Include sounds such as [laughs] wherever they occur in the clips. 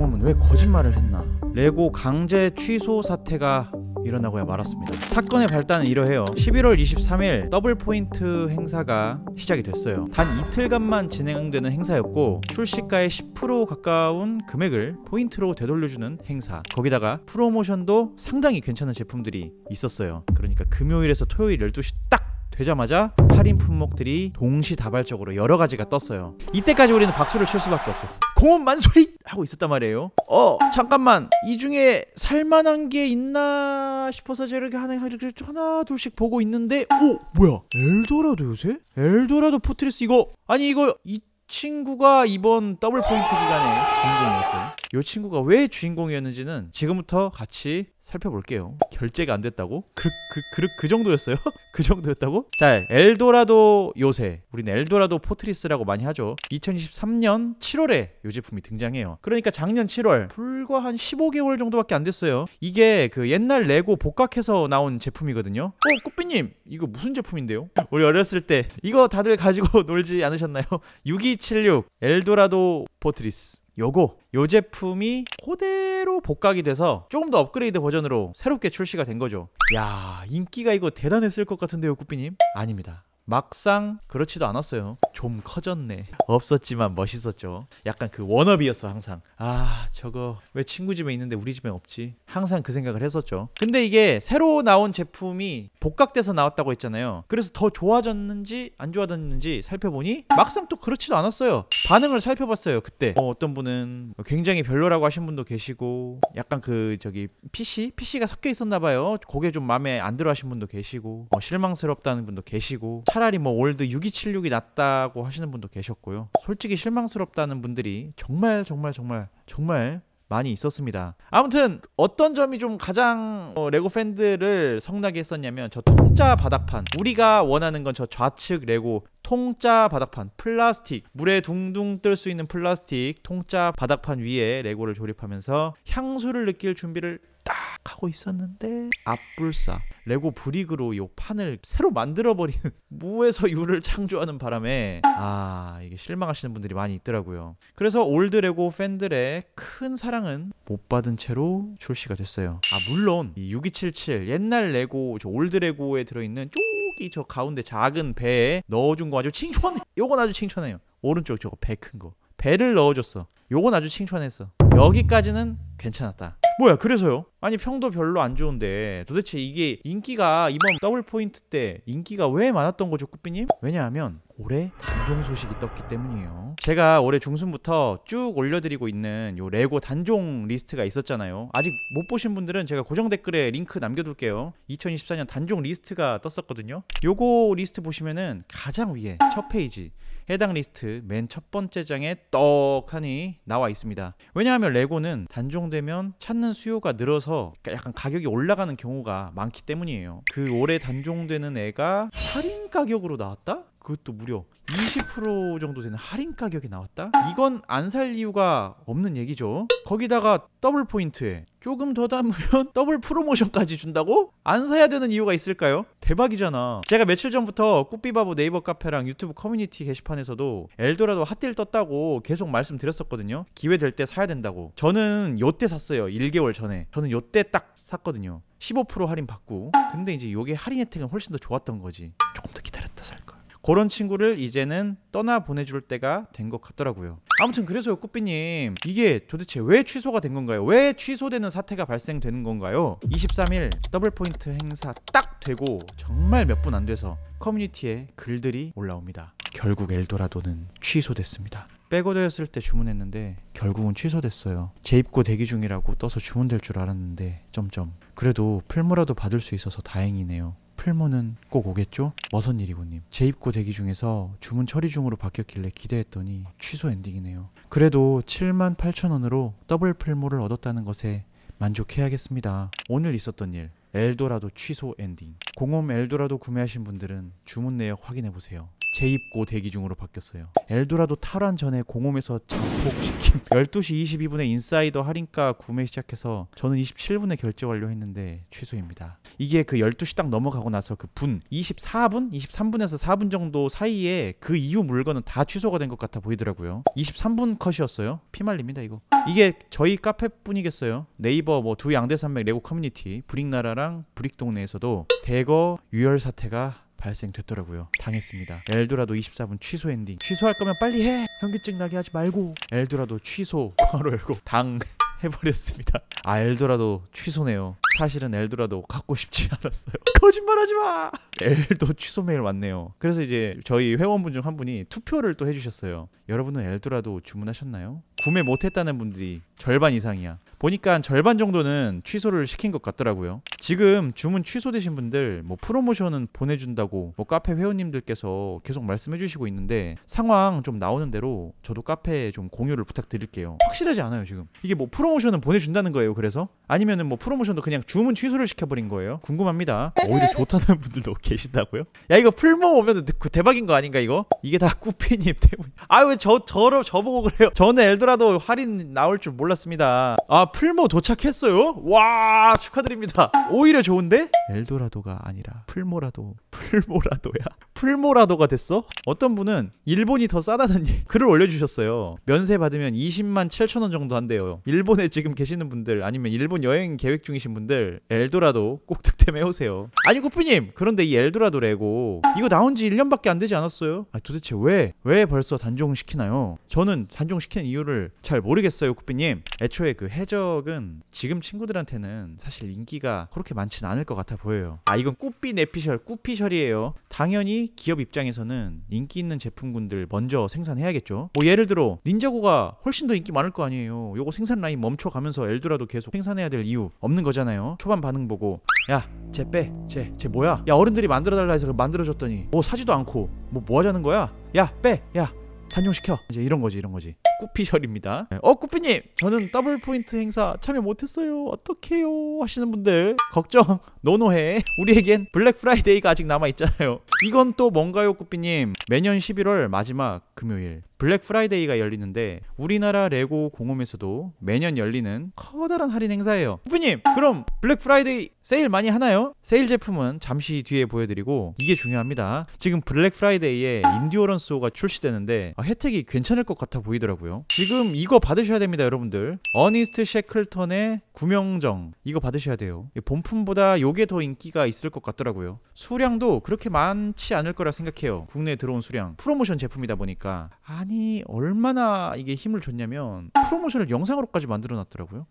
공범은 왜 거짓말을 했나? 레고 강제 취소 사태가 일어나고야 말았습니다. 사건의 발단은 이러해요. 11월 23일 더블 포인트 행사가 시작이 됐어요. 단 이틀간만 진행되는 행사였고 출시가의 10% 가까운 금액을 포인트로 되돌려주는 행사. 거기다가 프로모션도 상당히 괜찮은 제품들이 있었어요. 그러니까 금요일에서 토요일 12시 딱 되자마자 8인 품목들이 동시다발적으로 여러 가지가 떴어요. 이때까지 우리는 박수를 칠 수밖에 없었어. 공원 만수이 하고 있었단 말이에요. 어 잠깐만 이 중에 살만한 게 있나 싶어서 저렇게 하나 하나 둘씩 보고 있는데 오 어, 뭐야 엘도라도 요새 엘도라도 포트리스 이거 아니 이거 이 친구가 이번 더블 포인트 기간에 주공이었죠 이 친구가 왜 주인공이었는지는 지금부터 같이 살펴볼게요. 결제가 안 됐다고? 그, 그, 그, 그 정도였어요? [laughs] 그 정도였다고? 자, 엘도라도 요새. 우린 엘도라도 포트리스라고 많이 하죠. 2023년 7월에 이 제품이 등장해요. 그러니까 작년 7월, 불과 한 15개월 정도밖에 안 됐어요. 이게 그 옛날 레고 복각해서 나온 제품이거든요. 어, 꽃삐님 이거 무슨 제품인데요? 우리 어렸을 때 이거 다들 가지고 [laughs] 놀지 않으셨나요? 6276 엘도라도 포트리스. 요거 요 제품이 그대로 복각이 돼서 조금 더 업그레이드 버전으로 새롭게 출시가 된 거죠 야 인기가 이거 대단했을 것 같은데요 꾸피님 아닙니다 막상 그렇지도 않았어요. 좀 커졌네. 없었지만 멋있었죠. 약간 그 워너비였어 항상. 아 저거 왜 친구 집에 있는데 우리 집엔 없지? 항상 그 생각을 했었죠. 근데 이게 새로 나온 제품이 복각돼서 나왔다고 했잖아요. 그래서 더 좋아졌는지 안 좋아졌는지 살펴보니 막상 또 그렇지도 않았어요. 반응을 살펴봤어요 그때. 어, 떤 분은 굉장히 별로라고 하신 분도 계시고 약간 그 저기 PC PC가 섞여 있었나 봐요. 그게 좀 마음에 안 들어 하신 분도 계시고 어, 실망스럽다는 분도 계시고 차라리 뭐 올드 6276이 낫다고 하시는 분도 계셨고요. 솔직히 실망스럽다는 분들이 정말 정말 정말 정말 많이 있었습니다. 아무튼 어떤 점이 좀 가장 어, 레고 팬들을 성나게 했었냐면 저 통짜 바닥판 우리가 원하는 건 저 좌측 레고 통짜 바닥판 플라스틱 물에 둥둥 뜰 수 있는 플라스틱 통짜 바닥판 위에 레고를 조립하면서 향수를 느낄 준비를 딱 하고 있었는데 앞불사 레고 브릭으로 요 판을 새로 만들어버리는 [laughs] 무에서 유를 창조하는 바람에 아 이게 실망하시는 분들이 많이 있더라고요 그래서 올드 레고 팬들의 큰 사랑은 못 받은 채로 출시가 됐어요 아 물론 이 6277 옛날 레고 저 올드 레고에 들어있는 쪼기 저 가운데 작은 배에 넣어준 거 아주 칭찬해 요건 아주 칭찬해요 오른쪽 저거 배 큰 거 배를 넣어줬어 요건 아주 칭찬했어 여기까지는 괜찮았다 뭐야 그래서요? 아니 평도 별로 안 좋은데 도대체 이게 인기가 이번 더블 포인트 때 인기가 왜 많았던 거죠 꾸삐님? 왜냐하면 올해 단종 소식이 떴기 때문이에요 제가 올해 중순부터 쭉 올려드리고 있는 요 레고 단종 리스트가 있었잖아요 아직 못 보신 분들은 제가 고정 댓글에 링크 남겨둘게요 2024년 단종 리스트가 떴었거든요 요거 리스트 보시면은 가장 위에 첫 페이지 해당 리스트 맨 첫 번째 장에 떡하니 나와 있습니다 왜냐하면 레고는 단종되면 찾는 수요가 늘어서 약간 가격이 올라가는 경우가 많기 때문이에요 그 올해 단종되는 애가 할인 가격으로 나왔다? 그것도 무려 20% 정도 되는 할인 가격이 나왔다? 이건 안 살 이유가 없는 얘기죠 거기다가 더블 포인트에 조금 더 담으면 [laughs] 더블 프로모션까지 준다고? 안 사야 되는 이유가 있을까요? 대박이잖아 제가 며칠 전부터 꾸삐바보 네이버 카페랑 유튜브 커뮤니티 게시판에서도 엘도라도 핫딜 떴다고 계속 말씀드렸었거든요 기회 될 때 사야 된다고 저는 요때 샀어요 1개월 전에 저는 요때 딱 샀거든요 15% 할인 받고 근데 이제 요게 할인 혜택은 훨씬 더 좋았던 거지 조금 더 그런 친구를 이제는 떠나 보내줄 때가 된 것 같더라고요. 아무튼 그래서요 꾸삐님 이게 도대체 왜 취소가 된 건가요? 왜 취소되는 사태가 발생되는 건가요? 23일 더블 포인트 행사 딱 되고 정말 몇 분 안 돼서 커뮤니티에 글들이 올라옵니다. 결국 엘도라도는 취소됐습니다. 백어더였을 때 주문했는데 결국은 취소됐어요. 재입고 대기 중이라고 떠서 주문될 줄 알았는데 점점 그래도 필모라도 받을 수 있어서 다행이네요. 풀무는 꼭 오겠죠? 머선일이고님 재입고 대기 중에서 주문 처리 중으로 바뀌었길래 기대했더니 취소 엔딩이네요. 그래도 7만 8천원으로 더블 풀무를 얻었다는 것에 만족해야겠습니다. 오늘 있었던 일 엘도라도 취소 엔딩 공홈 엘도라도 구매하신 분들은 주문 내역 확인해보세요. 재입고 대기 중으로 바뀌었어요. 엘도라도 탈환 전에 공홈에서 장폭시킴 12시 22분에 인사이더 할인가 구매 시작해서 저는 27분에 결제 완료했는데 취소입니다. 이게 그 12시 딱 넘어가고 나서 그 분 24분? 23분에서 4분 정도 사이에 그 이후 물건은 다 취소가 된 것 같아 보이더라고요. 23분 컷이었어요. 피말립니다 이거. 이게 저희 카페뿐이겠어요. 네이버 뭐 두 양대산맥 레고 커뮤니티 브릭나라랑 브릭동네에서도 대거 유혈 사태가 발생됐더라고요. 당했습니다. 엘도라도 24분 취소 엔딩. 취소할 거면 빨리 해. 현기증 나게 하지 말고. 엘도라도 취소. 바로 열고 당 [laughs] 해버렸습니다. 아 엘도라도 취소네요. 사실은 엘도라도 갖고 싶지 않았어요. [laughs] 거짓말하지 마. 엘도 취소 메일 왔네요. 그래서 이제 저희 회원분 중 한 분이 투표를 또 해주셨어요. 여러분은 엘도라도 주문하셨나요? 구매 못했다는 분들이 절반 이상이야. 보니까 절반 정도는 취소를 시킨 것 같더라고요. 지금 주문 취소되신 분들 뭐 프로모션은 보내준다고 뭐 카페 회원님들께서 계속 말씀해주시고 있는데 상황 좀 나오는 대로 저도 카페에 좀 공유를 부탁드릴게요. 확실하지 않아요 지금. 이게 뭐 프로모션은 보내준다는 거예요. 그래서 아니면은 뭐 프로모션도 그냥 주문 취소를 시켜버린 거예요. 궁금합니다. 오히려 네. 좋다는 분들도 [laughs] 계신다고요야 이거 풀모 오면 그 그 대박인 거 아닌가 이거? 이게 다 꾸피님 때문. 아왜 저 저러 저보고 그래요? 저는 엘도라도 할인 나올 줄 몰랐습니다. 아 풀모 도착했어요? 와 축하드립니다 오히려 좋은데? 엘도라도가 아니라 풀모라도 풀모라도야 풀모라도가 됐어? 어떤 분은 일본이 더 싸다는 글을 올려주셨어요 면세 받으면 20만 7천원 정도 한대요 일본에 지금 계시는 분들 아니면 일본 여행 계획 중이신 분들 엘도라도 꼭 득템 해오세요 아니 꾸피님 그런데 이 엘도라도 레고 이거 나온 지 1년밖에 안 되지 않았어요? 아 도대체 왜? 왜 벌써 단종시키나요? 저는 단종시키는 이유를 잘 모르겠어요 꾸피님 애초에 그 해저 실력은 지금 친구들한테는 사실 인기가 그렇게 많진 않을 것 같아 보여요 아 이건 꾸삐 내피셜 꾸피셜이에요 당연히 기업 입장에서는 인기 있는 제품군들 먼저 생산해야겠죠 뭐 예를 들어 닌자고가 훨씬 더 인기 많을 거 아니에요 요거 생산 라인 멈춰가면서 엘도라도 계속 생산해야 될 이유 없는 거잖아요 초반 반응 보고 야쟤빼쟤쟤 쟤 뭐야 야 어른들이 만들어달라 해서 만들어줬더니 뭐 사지도 않고 뭐뭐 뭐 하자는 거야 야 빼야 단종시켜 이제 이런 거지 이런 거지 꾸피셜입니다. 네. 어 꾸피님 저는 더블 포인트 행사 참여 못했어요. 어떡해요 하시는 분들 걱정 노노해. 우리에겐 블랙 프라이데이가 아직 남아 있잖아요. 이건 또 뭔가요 꾸피님 매년 11월 마지막 금요일 블랙 프라이데이가 열리는데 우리나라 레고 공홈에서도 매년 열리는 커다란 할인 행사예요. 부부님 그럼 블랙 프라이데이 세일 많이 하나요? 세일 제품은 잠시 뒤에 보여드리고 이게 중요합니다. 지금 블랙 프라이데이에 인디오런스호가 출시되는데 아, 혜택이 괜찮을 것 같아 보이더라고요. 지금 이거 받으셔야 됩니다 여러분들. 어니스트 셰클턴의 구명정 이거 받으셔야 돼요. 본품보다 요게 더 인기가 있을 것 같더라고요. 수량도 그렇게 많지 않을 거라 생각해요. 국내에 들어온 수량. 프로모션 제품이다 보니까 아니 아니 얼마나 이게 힘을 줬냐면 프로모션을 영상으로까지 만들어 놨더라고요.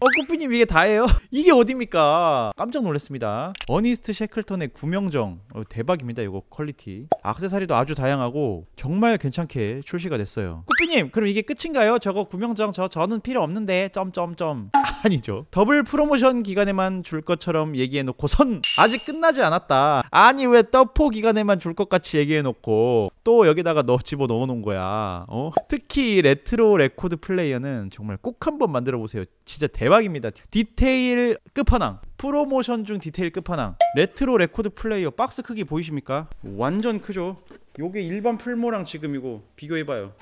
어, 꾸피님 이게 다예요? [laughs] 이게 어딥니까? 깜짝 놀랐습니다. 어니스트 셰클턴의 구명정. 어, 대박입니다, 이거 퀄리티. 악세사리도 아주 다양하고 정말 괜찮게 출시가 됐어요. 꾸피님 그럼 이게 끝인가요? 저거 구명정 저 저는 필요 없는데 점점점. 아니죠. 더블 프로모션 기간에만 줄 것처럼 얘기해놓고선 아직 끝나지 않았다. 아니 왜 떡포 기간에만 줄 것 같이 얘기해놓고 또 여기다가 넣어 집어 넣어놓은 거야. 어? 특히 레트로 레코드 플레이어는 정말 꼭 한번 만들어 보세요. 진짜 대박입니다. 디테일 끝판왕. 프로모션 중 디테일 끝판왕. 레트로 레코드 플레이어 박스 크기 보이십니까? 완전 크죠. 요게 일반 풀모랑 지금 이거 비교해봐요.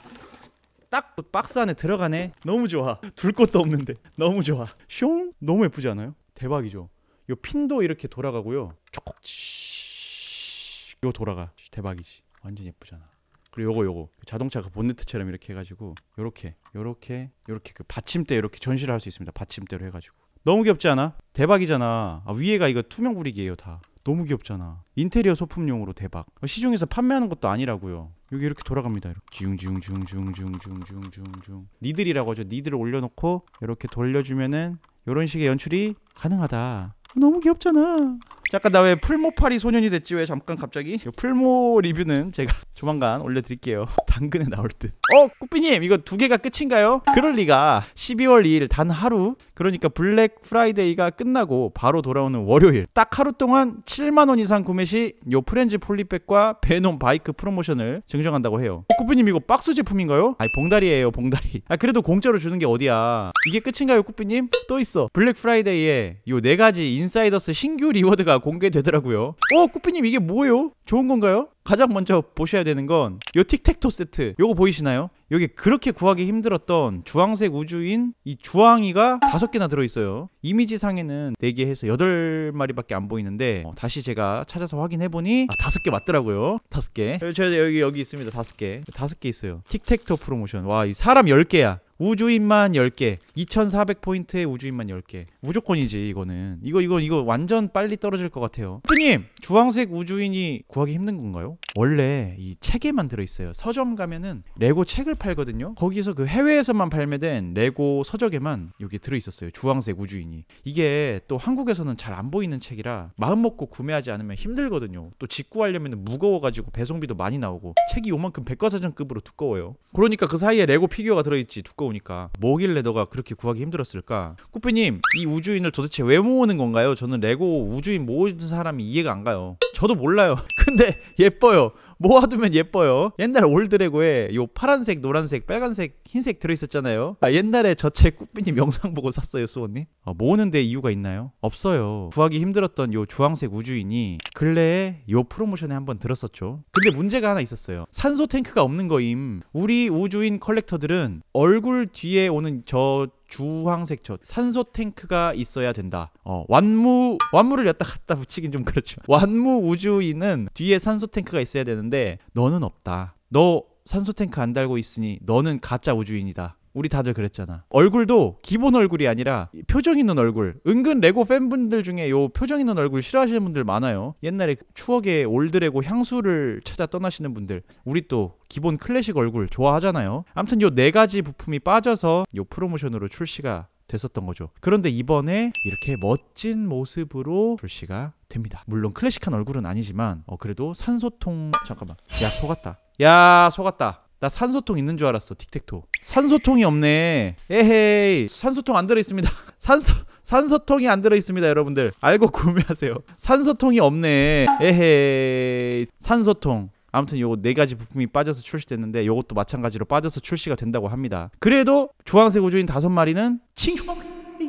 딱 박스 안에 들어가네 너무 좋아 둘 것도 없는데 너무 좋아 슝 너무 예쁘지 않아요? 대박이죠 요 핀도 이렇게 돌아가고요 촉촉치 요 돌아가 대박이지 완전 예쁘잖아 그리고 요거 요거 그 자동차 가 본네트처럼 이렇게 해가지고 요렇게 요렇게 요렇게 그 받침대 이렇게 전시를 할 수 있습니다 받침대로 해가지고 너무 귀엽지 않아? 대박이잖아 아 위에가 이거 투명 부리기예요다 너무 귀엽잖아. 인테리어 소품용으로 대박. 시중에서 판매하는 것도 아니라고요. 여기 이렇게 돌아갑니다. 중중중중중중중중중. 니들이라고 하죠. 니들을 올려놓고 이렇게 돌려주면은 이런 식의 연출이 가능하다. 너무 귀엽잖아. 잠깐 나 왜 풀모파리 소년이 됐지 왜 잠깐 갑자기 풀모 리뷰는 제가 [laughs] 조만간 올려드릴게요 [laughs] 당근에 나올 듯어 꾸삐님 이거 두 개가 끝인가요? 그럴 리가 12월 2일 단 하루 그러니까 블랙 프라이데이가 끝나고 바로 돌아오는 월요일 딱 하루 동안 7만원 이상 구매 시요 프렌즈 폴리백과 베놈 바이크 프로모션을 증정한다고 해요 어, 꾸삐님 이거 박스 제품인가요? 아니 봉다리예요 봉다리 아 그래도 공짜로 주는 게 어디야 이게 끝인가요 꾸삐님? 또 있어 블랙 프라이데이에 요네 가지 인사이더스 신규 리워드가 공개되더라고요 어꾸피님 이게 뭐예요? 좋은 건가요? 가장 먼저 보셔야 되는 건 요 틱택토 세트 요거 보이시나요? 여기 그렇게 구하기 힘들었던 주황색 우주인 이 주황이가 다섯 개나 들어있어요 이미지상에는 네 개 해서 여덟 마리밖에안 보이는데 어, 다시 제가 찾아서 확인해보니 아, 다섯 개 맞더라고요 다섯 개 제가 여기 여기 있습니다 다섯 개 다섯 개 있어요 틱택토 프로모션 와 이 사람 열개야 우주인만 1 0개 2,400포인트의 우주인만 10개. 무조건이지, 이거는. 이거, 이거, 이거 완전 빨리 떨어질 것 같아요. 푸님! 주황색 우주인이 구하기 힘든 건가요? 원래 이 책에만 들어있어요. 서점 가면은 레고 책을 팔거든요. 거기서 그 해외에서만 발매된 레고 서적에만 여기 들어있었어요. 주황색 우주인이. 이게 또 한국에서는 잘 안 보이는 책이라 마음 먹고 구매하지 않으면 힘들거든요. 또 직구하려면 무거워가지고 배송비도 많이 나오고 책이 요만큼 백과사전급으로 두꺼워요. 그러니까 그 사이에 레고 피규어가 들어있지, 두꺼우니까. 뭐길래 너가 그 그렇게 구하기 힘들었을까? 꾸삐님, 이 우주인을 도대체 왜 모으는 건가요? 저는 레고 우주인 모으는 사람이 이해가 안 가요. 저도 몰라요. [laughs] 근데 예뻐요. 모아두면 예뻐요 옛날 올드레고에 요 파란색 노란색 빨간색 흰색 들어있었잖아요 아, 옛날에 저체 꾸삐님 영상 보고 샀어요 수원님 아, 모으는데 이유가 있나요? 없어요 구하기 힘들었던 요 주황색 우주인이 근래에 요 프로모션에 한번 들었었죠 근데 문제가 하나 있었어요 산소 탱크가 없는 거임 우리 우주인 컬렉터들은 얼굴 뒤에 오는 저 주황색 첫 산소 탱크가 있어야 된다. 어, 완무 완무를 였다 갔다 붙이긴 좀 그렇죠. [laughs] 완무 우주인은 뒤에 산소 탱크가 있어야 되는데 너는 없다. 너 산소 탱크 안 달고 있으니 너는 가짜 우주인이다. 우리 다들 그랬잖아. 얼굴도 기본 얼굴이 아니라 표정 있는 얼굴. 은근 레고 팬분들 중에 요 표정 있는 얼굴 싫어하시는 분들 많아요. 옛날에 추억의 올드레고 향수를 찾아 떠나시는 분들. 우리 또 기본 클래식 얼굴 좋아하잖아요. 아무튼 요 네 가지 부품이 빠져서 요 프로모션으로 출시가 됐었던 거죠. 그런데 이번에 이렇게 멋진 모습으로 출시가 됩니다. 물론 클래식한 얼굴은 아니지만 어 그래도 산소통 잠깐만. 야, 속았다. 야, 속았다. 나 산소통 있는 줄 알았어 틱택토 산소통이 없네 에헤이 산소통 안 들어있습니다 [laughs] 산소 산소통이 안 들어있습니다 여러분들 알고 구매하세요 산소통이 없네 에헤이 산소통 아무튼 요거 네 가지 부품이 빠져서 출시됐는데 요것도 마찬가지로 빠져서 출시가 된다고 합니다 그래도 주황색 우주인 다섯 마리는 칭충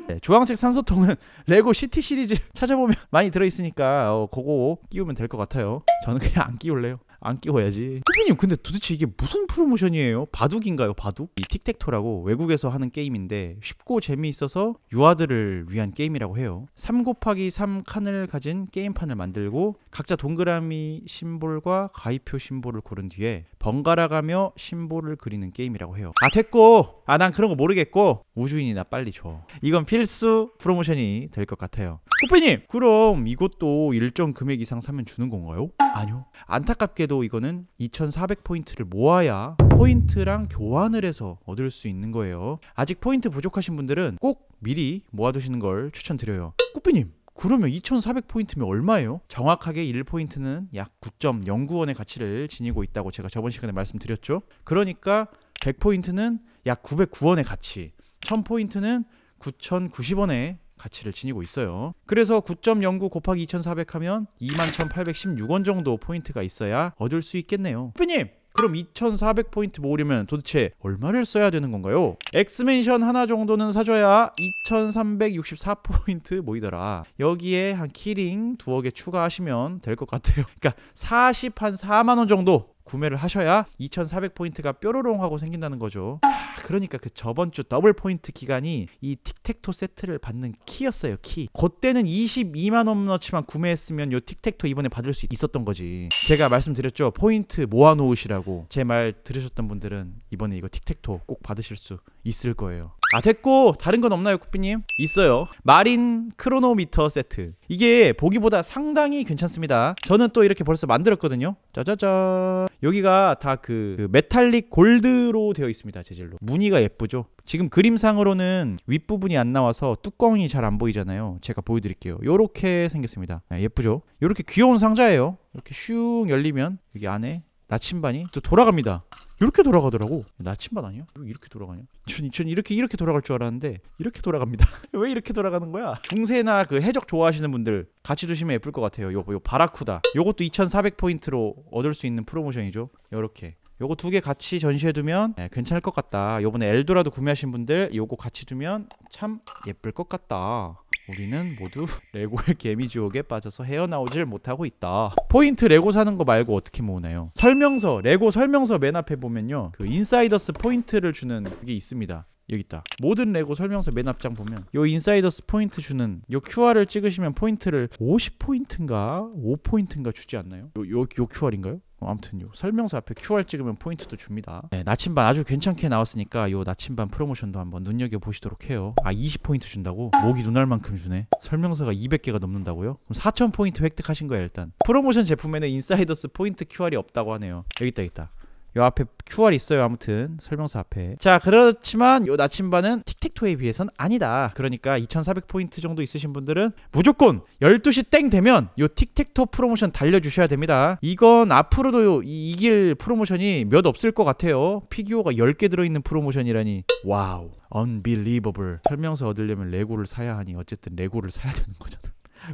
네, 주황색 산소통은 [laughs] 레고 시티 시리즈 [laughs] 찾아보면 많이 들어있으니까 어, 그거 끼우면 될 것 같아요 저는 그냥 안 끼울래요 안 끼워야지. 후배님 근데 도대체 이게 무슨 프로모션이에요? 바둑인가요? 바둑? 이 틱택토라고 외국에서 하는 게임인데 쉽고 재미있어서 유아들을 위한 게임이라고 해요. 3 곱하기 3 칸을 가진 게임판을 만들고 각자 동그라미 심볼과 가위표 심볼을 고른 뒤에 번갈아가며 심볼을 그리는 게임이라고 해요. 아 됐고! 아 난 그런 거 모르겠고 우주인이나 빨리 줘. 이건 필수 프로모션이 될 것 같아요. 후배님! 그럼 이것도 일정 금액 이상 사면 주는 건가요? 아니요. 안타깝게도 놀랍게도 이거는 2400포인트를 모아야 포인트랑 교환을 해서 얻을 수 있는 거예요 아직 포인트 부족하신 분들은 꼭 미리 모아두시는 걸 추천드려요 꾸삐님 그러면 2400포인트면 얼마예요? 정확하게 1포인트는 약 9.09원의 가치를 지니고 있다고 제가 저번 시간에 말씀드렸죠 그러니까 100포인트는 약 909원의 가치 1000포인트는 9,090원의 가치를 지니고 있어요. 그래서 9.09 곱하기 2,400 하면 21,816원 정도 포인트가 있어야 얻을 수 있겠네요. 삐님! 그럼 2,400포인트 모으려면 도대체 얼마를 써야 되는 건가요? 엑스맨션 하나 정도는 사줘야 2,364포인트 모이더라. 여기에 한 키링 두억에 추가하시면 될 것 같아요. 그러니까 40, 한 4만원 정도 구매를 하셔야 2400포인트가 뾰로롱 하고 생긴다는 거죠 그러니까 그 저번 주 더블 포인트 기간이 이 틱택토 세트를 받는 키였어요 키 그때는 22만원어치만 구매했으면 요 틱택토 이번에 받을 수 있었던 거지 제가 말씀드렸죠 포인트 모아놓으시라고 제 말 들으셨던 분들은 이번에 이거 틱택토 꼭 받으실 수 있을 거예요 아 됐고 다른 건 없나요 쿠피님? 있어요 마린 크로노미터 세트 이게 보기보다 상당히 괜찮습니다 저는 또 이렇게 벌써 만들었거든요 짜자잔 여기가 다그 그 메탈릭 골드로 되어 있습니다 재질로 무늬가 예쁘죠 지금 그림상으로는 윗부분이 안 나와서 뚜껑이 잘 안 보이잖아요 제가 보여드릴게요 요렇게 생겼습니다 네, 예쁘죠 요렇게 귀여운 상자예요 이렇게 슝 열리면 여기 안에 나침반이 또 돌아갑니다. 이렇게 돌아가더라고. 나침반 아니야? 왜 이렇게 돌아가냐? 전, 전 이렇게 이렇게 돌아갈 줄 알았는데 이렇게 돌아갑니다. [laughs] 왜 이렇게 돌아가는 거야? 중세나 그 해적 좋아하시는 분들 같이 두시면 예쁠 것 같아요. 요, 요 바라쿠다. 요것도 2,400포인트로 얻을 수 있는 프로모션이죠. 요렇게. 요거 두 개 같이 전시해두면 네, 괜찮을 것 같다. 요번에 엘도라도 구매하신 분들 요거 같이 두면 참 예쁠 것 같다. 우리는 모두 [laughs] 레고의 개미지옥에 빠져서 헤어나오질 못하고 있다 포인트 레고 사는 거 말고 어떻게 모으나요? 설명서 레고 설명서 맨 앞에 보면요 그 인사이더스 포인트를 주는 게 있습니다 여기 있다 모든 레고 설명서 맨 앞장 보면 요 인사이더스 포인트 주는 요 QR을 찍으시면 포인트를 50포인트인가 5포인트인가 주지 않나요? 요, 요, 요 QR인가요? 어, 아무튼 요 설명서 앞에 QR 찍으면 포인트도 줍니다. 네, 나침반 아주 괜찮게 나왔으니까 요 나침반 프로모션도 한번 눈여겨 보시도록 해요. 아 20포인트 준다고? 목이 눈알 만큼 주네. 설명서가 200개가 넘는다고요? 그럼 4000포인트 획득하신 거예요, 일단. 프로모션 제품에는 인사이더스 포인트 QR이 없다고 하네요. 여기 있다, 여기 있다. 요 앞에 QR 있어요. 아무튼 설명서 앞에. 자, 그렇지만 요 나침반은 틱택토에 비해선 아니다. 그러니까 2400포인트 정도 있으신 분들은 무조건 12시 땡 되면 요 틱택토 프로모션 달려주셔야 됩니다. 이건 앞으로도 이, 길 프로모션이 몇 없을 것 같아요. 피규어가 10개 들어있는 프로모션이라니. 와우. 언빌리버블. 설명서 얻으려면 레고를 사야 하니 어쨌든 레고를 사야 되는 거잖아.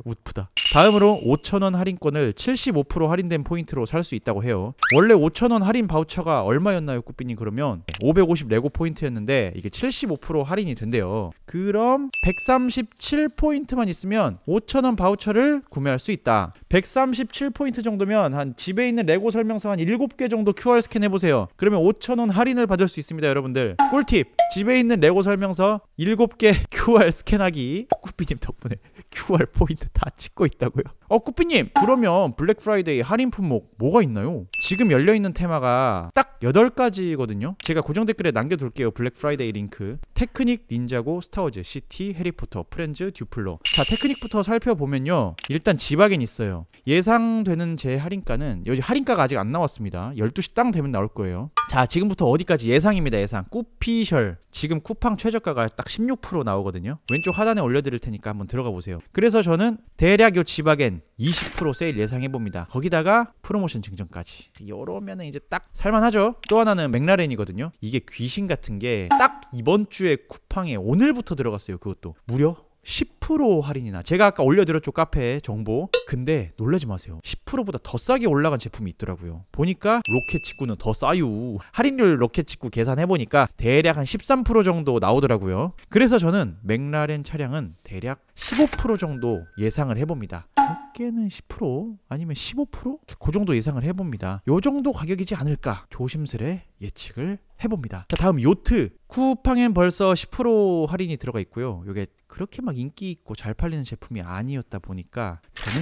웃프다. 다음으로 5,000원 할인권을 75% 할인된 포인트로 살 수 있다고 해요. 원래 5,000원 할인 바우처가 얼마였나요, 꾸삐님 그러면? 550 레고 포인트였는데 이게 75% 할인이 된대요. 그럼 137 포인트만 있으면 5,000원 바우처를 구매할 수 있다. 137 포인트 정도면 한 집에 있는 레고 설명서 한 7개 정도 QR 스캔 해보세요. 그러면 5,000원 할인을 받을 수 있습니다, 여러분들. 꿀팁! 집에 있는 레고 설명서 7개 QR [laughs] 스캔하기. 꾸삐님 덕분에 QR [laughs] 포인트 있는데 다 찍고 있다고요? 어꾸피님 그러면 블랙 프라이데이 할인 품목 뭐가 있나요? 지금 열려있는 테마가 딱 8가지거든요 제가 고정 댓글에 남겨둘게요 블랙 프라이데이 링크 테크닉, 닌자고, 스타워즈, 시티, 해리포터, 프렌즈, 듀플로 자 테크닉부터 살펴보면요 일단 지박엔 있어요 예상되는 제 할인가는 여기 할인가가 아직 안 나왔습니다 12시 딱 되면 나올 거예요 자 지금부터 어디까지 예상입니다 예상 꾸피셜 지금 쿠팡 최저가가 딱 16% 나오거든요 왼쪽 하단에 올려드릴 테니까 한번 들어가 보세요 그래서 저는 저는 대략 요 지바겐 20% 세일 예상해 봅니다. 거기다가 프로모션 증정까지. 이러면은 이제 딱 살만하죠. 또 하나는 맥라렌이거든요. 이게 귀신 같은 게 딱 이번 주에 쿠팡에 오늘부터 들어갔어요. 그것도 무려 10% 할인이나 제가 아까 올려드렸죠 카페 정보 근데 놀라지 마세요 10%보다 더 싸게 올라간 제품이 있더라고요 보니까 로켓 직구는 더 싸유 할인율 로켓 직구 계산해보니까 대략 한 13% 정도 나오더라고요 그래서 저는 맥라렌 차량은 대략 15% 정도 예상을 해봅니다 적게는 10% 아니면 15%? 그 정도 예상을 해봅니다 요 정도 가격이지 않을까 조심스레 예측을 해봅니다. 자, 다음 요트. 쿠팡엔 벌써 10% 할인이 들어가 있고요. 이게 그렇게 막 인기 있고 잘 팔리는 제품이 아니었다 보니까 저는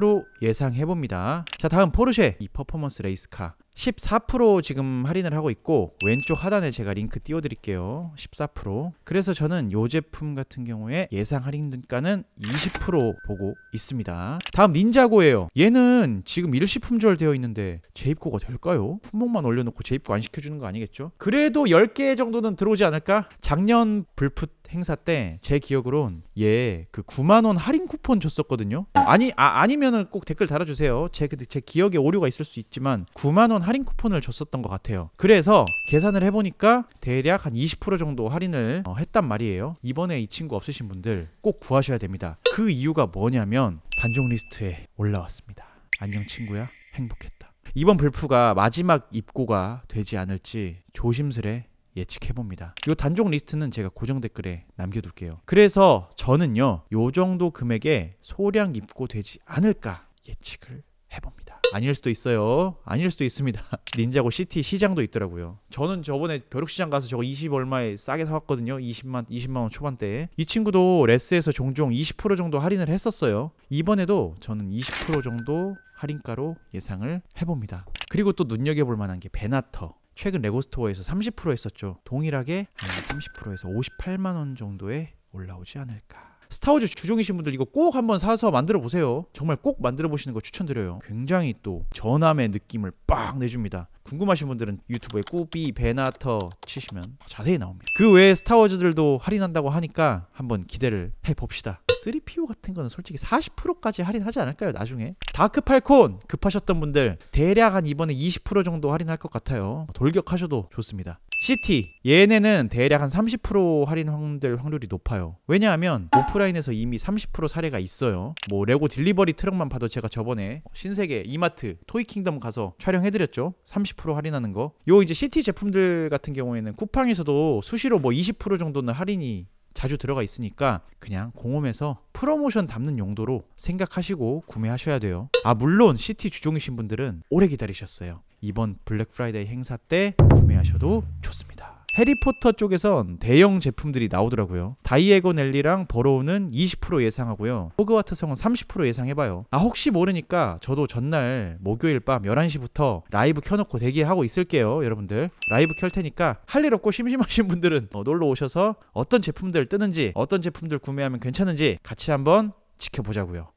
20% 예상해봅니다. 자, 다음 포르쉐. 이 퍼포먼스 레이스카. 14% 지금 할인을 하고 있고 왼쪽 하단에 제가 링크 띄워드릴게요 14% 그래서 저는 이 제품 같은 경우에 예상 할인 단가는 20% 보고 있습니다 다음 닌자고예요 얘는 지금 일시 품절 되어 있는데 재입고가 될까요? 품목만 올려놓고 재입고 안 시켜주는 거 아니겠죠? 되겠죠. 그래도 10개 정도는 들어오지 않을까? 작년 불프 행사 때 제 기억으론 얘그 예, 9만 원 할인 쿠폰 줬었거든요. 아니 아, 아니면은 꼭 댓글 달아주세요. 제제 그, 제 기억에 오류가 있을 수 있지만 9만 원 할인 쿠폰을 줬었던 것 같아요. 그래서 계산을 해보니까 대략 한 20% 정도 할인을 어, 했단 말이에요. 이번에 이 친구 없으신 분들 꼭 구하셔야 됩니다. 그 이유가 뭐냐면 단종 리스트에 올라왔습니다. 안녕 친구야 행복했다. 이번 불프가 마지막 입고가 되지 않을지 조심스레 예측해봅니다. 이 단종 리스트는 제가 고정 댓글에 남겨둘게요. 그래서 저는요, 이 정도 금액에 소량 입고되지 않을까 예측을 해봅니다. 아닐 수도 있어요. 아닐 수도 있습니다. 닌자고 [laughs] 시티 시장도 있더라고요. 저는 저번에 벼룩시장 가서 저거 20 얼마에 싸게 사왔거든요. 20만 20만 원 초반대에. 이 친구도 레스에서 종종 20% 정도 할인을 했었어요. 이번에도 저는 20% 정도 할인가로 예상을 해봅니다. 그리고 또 눈여겨볼 만한 게 베나터. 최근 레고스토어에서 30% 했었죠. 동일하게 30%에서 58만 원 정도에 올라오지 않을까. 스타워즈 주종이신 분들 이거 꼭 한번 사서 만들어 보세요. 정말 꼭 만들어 보시는 거 추천드려요. 굉장히 또 전함의 느낌을 빡 내줍니다. 궁금하신 분들은 유튜브에 꾸비 베나터 치시면 자세히 나옵니다. 그 외에 스타워즈들도 할인한다고 하니까 한번 기대를 해봅시다. 3PO 같은 거는 솔직히 40%까지 할인하지 않을까요? 나중에 다크 팔콘 급하셨던 분들 대략 한 이번에 20% 정도 할인할 것 같아요. 돌격하셔도 좋습니다. 시티 얘네는 대략 한 30% 할인 확률, 확률이 높아요 왜냐하면 오프라인에서 이미 30% 사례가 있어요 뭐 레고 딜리버리 트럭만 봐도 제가 저번에 신세계 이마트 토이킹덤 가서 촬영해드렸죠 30% 할인하는 거요 이제 시티 제품들 같은 경우에는 쿠팡에서도 수시로 뭐 20% 정도는 할인이 자주 들어가 있으니까 그냥 공홈에서 프로모션 담는 용도로 생각하시고 구매하셔야 돼요. 아, 물론 시티 주종이신 분들은 오래 기다리셨어요. 이번 블랙 프라이데이 행사 때 구매하셔도 좋습니다. 해리포터 쪽에선 대형 제품들이 나오더라고요. 다이에고 넬리랑 버로우는 20% 예상하고요. 호그와트 성은 30% 예상해봐요. 아 혹시 모르니까 저도 전날 목요일 밤 11시부터 라이브 켜놓고 대기하고 있을게요. 여러분들 라이브 켤 테니까 할 일 없고 심심하신 분들은 어, 놀러 오셔서 어떤 제품들 뜨는지 어떤 제품들 구매하면 괜찮은지 같이 한번 지켜보자고요.